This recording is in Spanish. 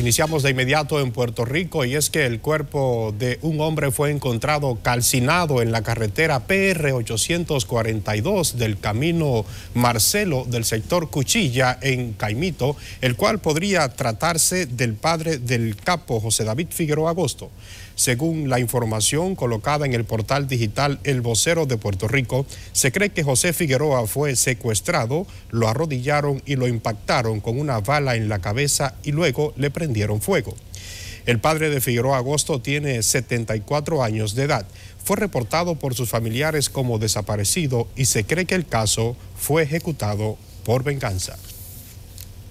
Iniciamos de inmediato en Puerto Rico y es que el cuerpo de un hombre fue encontrado calcinado en la carretera PR 842 del camino Marcelo del sector Cuchilla en Caimito, el cual podría tratarse del padre del capo José David Figueroa Agosto. Según la información colocada en el portal digital El Vocero de Puerto Rico, se cree que José Figueroa fue secuestrado, lo arrodillaron y lo impactaron con una bala en la cabeza y luego le prendieron dieron fuego. El padre de Figueroa Agosto tiene 74 años de edad. Fue reportado por sus familiares como desaparecido y se cree que el caso fue ejecutado por venganza.